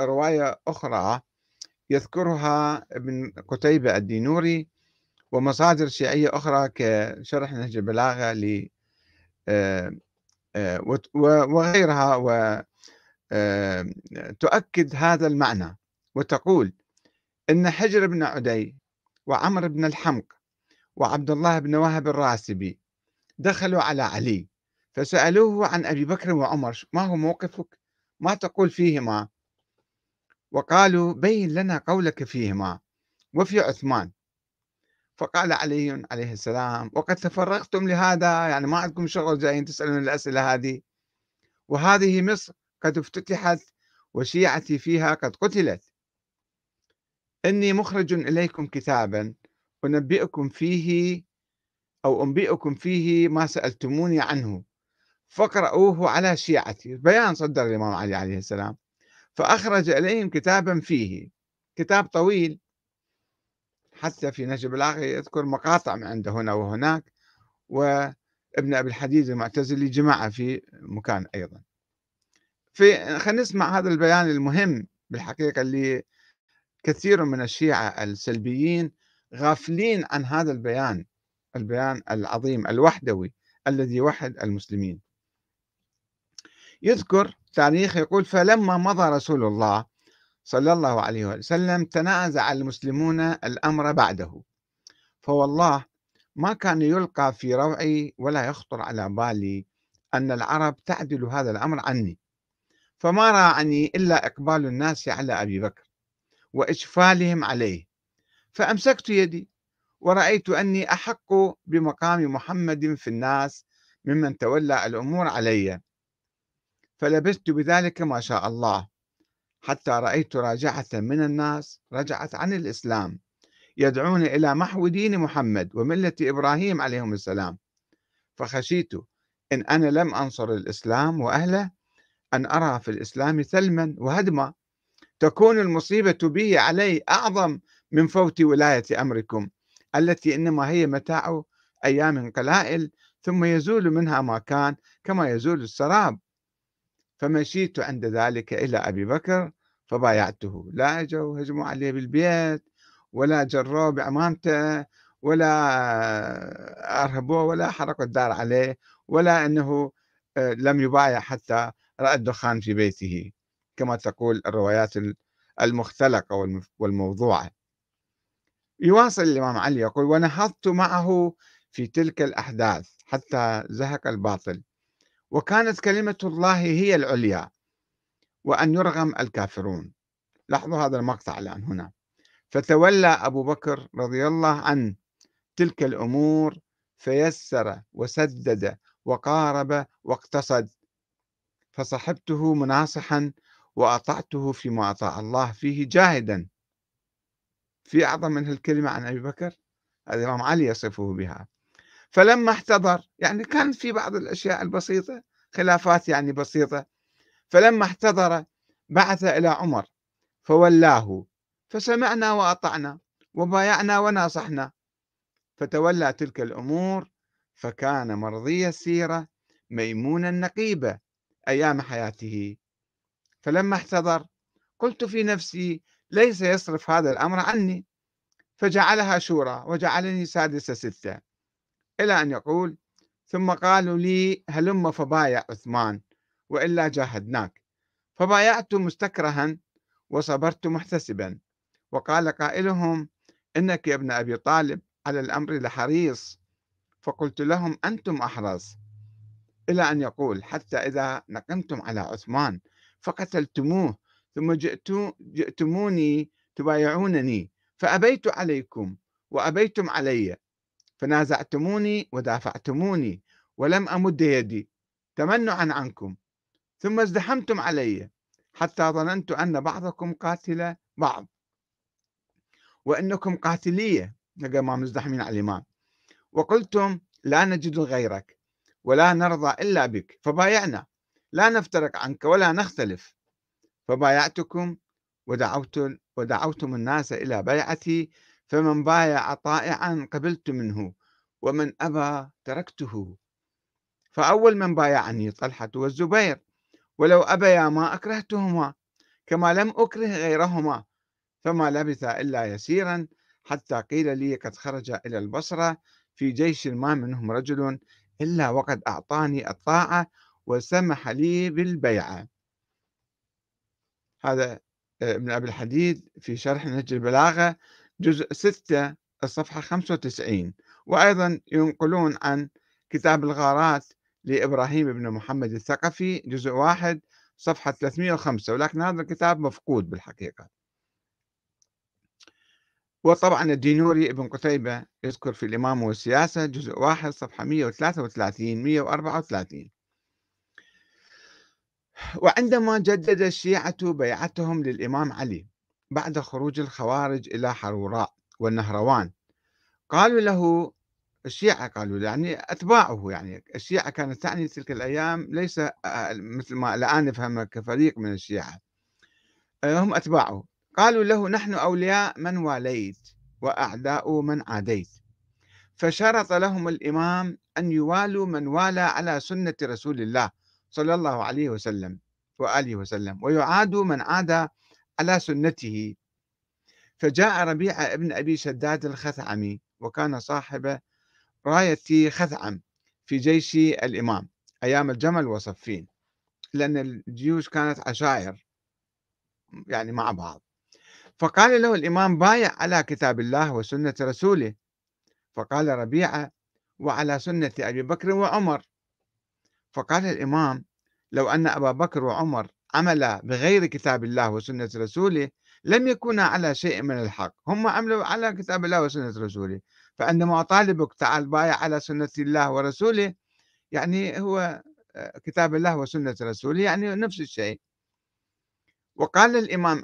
رواية أخرى يذكرها ابن قتيبة الدينوري ومصادر شيعية أخرى كشرح نهج البلاغة ل آه، آه، وغيرها وتؤكد آه، هذا المعنى وتقول إن حجر بن عدي وعمر بن الحمق وعبد الله بن وهب الراسبي دخلوا على علي فسألوه عن أبي بكر وعمر ما هو موقفك ما تقول فيهما وقالوا بين لنا قولك فيهما وفي عثمان فقال علي عليه السلام وقد تفرغتم لهذا يعني ما عندكم شغل جايين تسألون الأسئلة هذه وهذه مصر قد افتتحت وشيعتي فيها قد قتلت إني مخرج إليكم كتابا أنبئكم فيه أو أنبئكم فيه ما سألتموني عنه فاقرؤوه على شيعتي بيان صدر الإمام علي عليه السلام فأخرج إليهم كتابا فيه كتاب طويل حتى في نجم العاقل يذكر مقاطع من عنده هنا وهناك وابن أبي الحديد المعتزلي جمع في مكان أيضا في خلينا نسمع هذا البيان المهم بالحقيقة اللي كثير من الشيعة السلبيين غافلين عن هذا البيان البيان العظيم الوحدوي الذي وحد المسلمين يذكر تاريخ يقول فلما مضى رسول الله صلى الله عليه وسلم تنازع المسلمون الأمر بعده فوالله ما كان يلقى في روعي ولا يخطر على بالي أن العرب تعدل هذا الأمر عني فما راعني إلا إقبال الناس على أبي بكر وإشفالهم عليه فأمسكت يدي ورأيت أني أحق بمقام محمد في الناس ممن تولى الأمور علي فلبثت بذلك ما شاء الله حتى رأيت راجعة من الناس رجعت عن الإسلام يدعون إلى محو دين محمد وملة إبراهيم عليهم السلام فخشيت إن أنا لم أنصر الإسلام وأهله أن أرى في الإسلام ثلما وهدما تكون المصيبة بي علي أعظم من فوت ولاية أمركم التي إنما هي متاع أيام قلائل ثم يزول منها ما كان كما يزول السراب فمشيت عند ذلك إلى أبي بكر فبايعته لا أجوا هجموا عليه بالبيت ولا جروه بأمانته ولا أرهبوه ولا حرقوا الدار عليه ولا أنه آه، لم يبايع حتى رأى الدخان في بيته كما تقول الروايات المختلقة والموضوعة يواصل الإمام علي يقول ونهضت معه في تلك الأحداث حتى زهق الباطل وكانت كلمة الله هي العليا وأن يرغم الكافرون لاحظوا هذا المقطع الآن هنا فتولى أبو بكر رضي الله عن تلك الأمور فيسر وسدد وقارب واقتصد فصحبته مناصحا وأطعته فيما أطاع الله فيه جاهدا في أعظم من الكلمة عن أبي بكر الإمام علي يصفه بها فلما احتضر يعني كان في بعض الأشياء البسيطة خلافات يعني بسيطة فلما احتضر بعث إلى عمر فولاه فسمعنا وأطعنا وبايعنا وناصحنا فتولى تلك الأمور فكان مرضي السيرة ميمونا نقيبة أيام حياته فلما احتضر قلت في نفسي ليس يصرف هذا الأمر عني فجعلها شورى وجعلني سادسة ستة إلى أن يقول ثم قالوا لي هلم فبايع عثمان وإلا جاهدناك فبايعت مستكرها وصبرت محتسبا وقال قائلهم إنك يا ابن أبي طالب على الأمر لحريص فقلت لهم أنتم أحرص إلى أن يقول حتى إذا نقمتم على عثمان فقتلتموه ثم جئتو جئتموني تبايعونني فأبيت عليكم وأبيتم علي فنازعتموني ودافعتموني ولم أمد يدي تمنعا عنكم ثم ازدحمتم علي حتى ظننت أن بعضكم قاتل بعض وأنكم قاتلية ما مزدحمين على الإمام وقلتم لا نجد غيرك ولا نرضى إلا بك فبايعنا لا نفترق عنك ولا نختلف فبايعتكم ودعوت ودعوتم الناس إلى بيعتي فمن بايع طائعا قبلت منه ومن أبى تركته فأول من بايعني طلحة والزبير ولو أبيا ما أكرهتهما كما لم أكره غيرهما فما لبث إلا يسيرا حتى قيل لي قد خرج إلى البصرة في جيش ما منهم رجل إلا وقد أعطاني الطاعة وسمح لي بالبيعة هذا آه، ابن أبي الحديد في شرح نهج البلاغة جزء 6 الصفحة 95 وأيضا ينقلون عن كتاب الغارات لإبراهيم بن محمد الثقفي جزء 1 صفحة 305 ولكن هذا الكتاب مفقود بالحقيقة وطبعا الدينوري ابن قتيبة يذكر في الإمام والسياسة جزء 1 صفحة 133 134 وعندما جدد الشيعة بيعتهم للإمام علي بعد خروج الخوارج إلى حروراء والنهروان قالوا له الشيعة قالوا له يعني أتباعه يعني الشيعة كانت تعني تلك الأيام ليس آه، مثل ما الآن نفهمها كفريق من الشيعة آه، هم أتباعه قالوا له نحن أولياء من واليت وأعداء من عاديت فشرط لهم الإمام أن يوالوا من والى على سنة رسول الله صلى الله عليه وسلم وآله وسلم ويعادوا من عادى على سنته فجاء ربيعة بن أبي شداد الخثعمي وكان صاحب راية خثعم في جيش الإمام أيام الجمل وصفين لأن الجيوش كانت عشائر يعني مع بعض فقال له الإمام بايع على كتاب الله وسنة رسوله فقال ربيعة وعلى سنة أبي بكر وعمر فقال الإمام لو أن أبا بكر وعمر عمل بغير كتاب الله وسنة رسوله لم يكونا على شيء من الحق هم عملوا على كتاب الله وسنة رسوله فعندما أطالبك تعال بايع على سنة الله ورسوله يعني هو آه، كتاب الله وسنة رسوله يعني نفس الشيء وقال الإمام